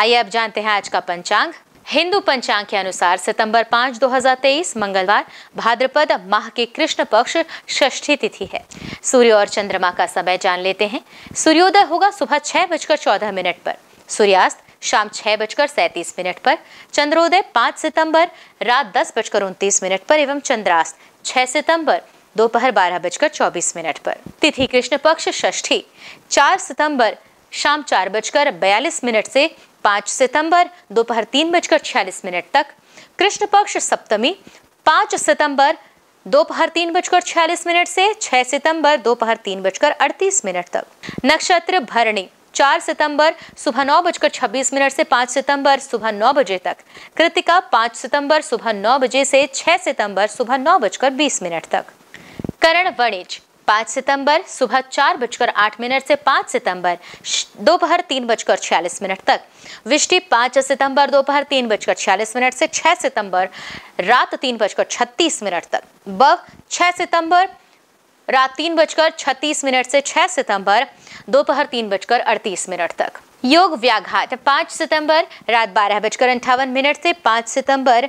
आइए अब जानते हैं आज का पंचांग हिंदू पंचांग के अनुसार सितंबर 5 2023 मंगलवार भाद्रपद माह के कृष्ण पक्ष षष्ठी तिथि है सूर्य और चंद्रमा का समय जान लेते हैं सूर्योदय होगा सुबह छह बजकर चौदह मिनट पर सूर्यास्त शाम छह बजकर सैंतीस मिनट पर चंद्रोदय पांच सितंबर रात दस बजकर उनतीस मिनट पर एवं चंद्रास्त छह सितंबर दोपहर बारह बजकर चौबीस मिनट पर तिथि कृष्ण पक्ष षष्ठी चार सितंबर शाम चार बजकर बयालीस मिनट से पाँच सितंबर दोपहर तीन बजकर छियालीस मिनट तक कृष्ण पक्ष सप्तमी पाँच सितंबर दोपहर तीन बजकर छियालीस मिनट से छह सितंबर दोपहर तीन बजकर अड़तीस मिनट तक नक्षत्र भरणी चार सितंबर सुबह नौ बजकर छब्बीस मिनट से पाँच सितंबर सुबह नौ बजे तक कृतिका पाँच सितंबर सुबह नौ बजे से छह सितंबर सुबह नौ बजकर बीस मिनट तक करण वणिज पाँच सितंबर सुबह चार बजकर आठ मिनट से पाँच सितंबर दोपहर तीन बजकर छियालीस मिनट तक वृष्टि पाँच सितंबर दोपहर तीन बजकर छियालीस मिनट से छः सितंबर रात तीन बजकर छत्तीस मिनट तक बव छः सितंबर रात तीन बजकर छत्तीस मिनट से छः सितंबर दोपहर तीन बजकर अड़तीस मिनट तक योग व्याघात पाँच सितंबर रात बारह बजकर अंठावन मिनट से पाँच सितंबर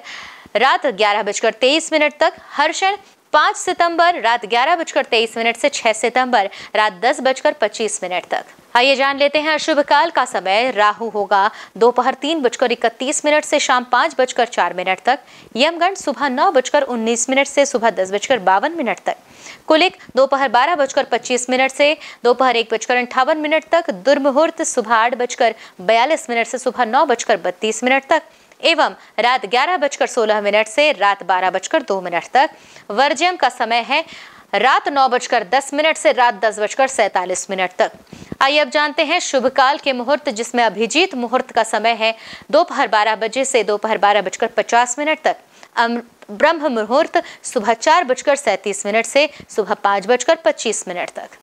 रात ग्यारह बजकर तेईस मिनट तक हर्षण पाँच सितंबर रात ग्यारह बजकर तेईस मिनट से छह सितंबर रात दस बजकर पच्चीस मिनट तक आइए जान लेते हैं अशुभ काल का समय राहु होगा दोपहर तीन बजकर इकतीस मिनट से शाम पाँच बजकर चार मिनट तक यमगण सुबह नौ बजकर उन्नीस मिनट से सुबह दस बजकर बावन मिनट तक कुलिक दोपहर बारह बजकर पच्चीस मिनट से दोपहर एक बजकर अंठावन मिनट तक दुर्मुहूर्त सुबह आठ बजकर बयालीस मिनट से सुबह नौ बजकर बत्तीस मिनट तक एवं रात ग्यारह बजकर सोलह मिनट से रात बारह बजकर दो मिनट तक वर्जयम का समय है रात नौ बजकर दस मिनट से रात दस बजकर सैतालीस मिनट तक आइए अब जानते हैं शुभ काल के मुहूर्त जिसमें अभिजीत मुहूर्त का समय है दोपहर बारह बजे से दोपहर बारह बजकर पचास मिनट तक ब्रह्म मुहूर्त सुबह चार बजकर सैंतीस मिनट से सुबह पाँच बजकर पच्चीस मिनट तक